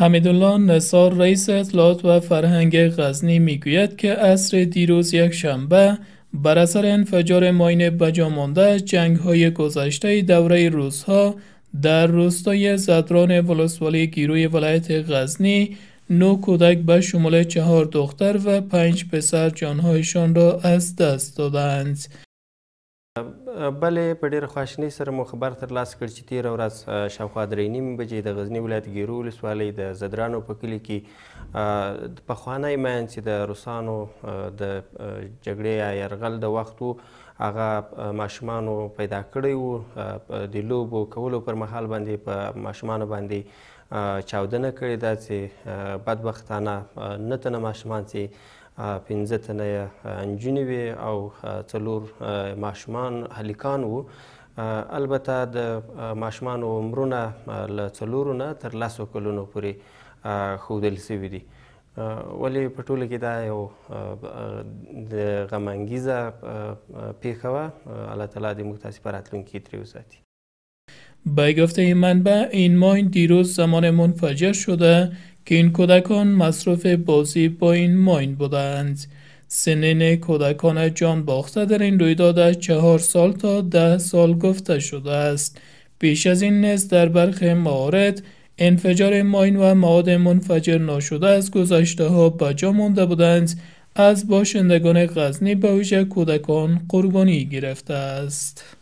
حمیدالله نصار رئیس اطلاعات و فرهنگ غزنی میگوید که عصر دیروز یک شنبه بر اثر انفجار ماین بجامانده از جنگ های گذشته دوره روزها در روستای زدران ولسوالی گیروی ولایت غزنی نو کودک به شمول چهار دختر و پنج پسر جانهایشان را از دست دادند. بلې په ډېر خواشنۍ سره مو خبر ترلاسه کړ چې تېره ورځ شاوخوا درې نیم بجې د غزنی ولایت ګیرو ولسوالۍ د زدرانو په کلي کې پخوانی مین چې د روسانو د جګړې یا یرغل د وخت هغه ماشومانو پیدا کړی وو د لوبو کولو پر مهال باندې په ماشومانو باندې چاودنه کړې ده چې بدبختانه نه تنه ماشومان چې پنځه تنه نجونې وې او څلور ماشومان هلې متعلقان وو البته د ماشومانو عمرونه له څلورو نه تر لسو کلونو پورې ښودل سوي دي ولې په ټوله کې دا یو د غمانګیزه پیښه وه الله تعالی دې موږ تاسې په راتلونکي کې ترې وساتي به گفته منبع این ماه دیروز زمان منفجر شده که این کودکان مصرف بازی با این ماین بودند سنین کودکان جان باخته در این رویداد از چهار سال تا ده سال گفته شده است پیش از این نیز در برخه موارد انفجار ماین و مواد منفجر ناشده از گذشته ها بجا مونده بودند از باشندگان غزنی به ویژه کودکان قربانی گرفته است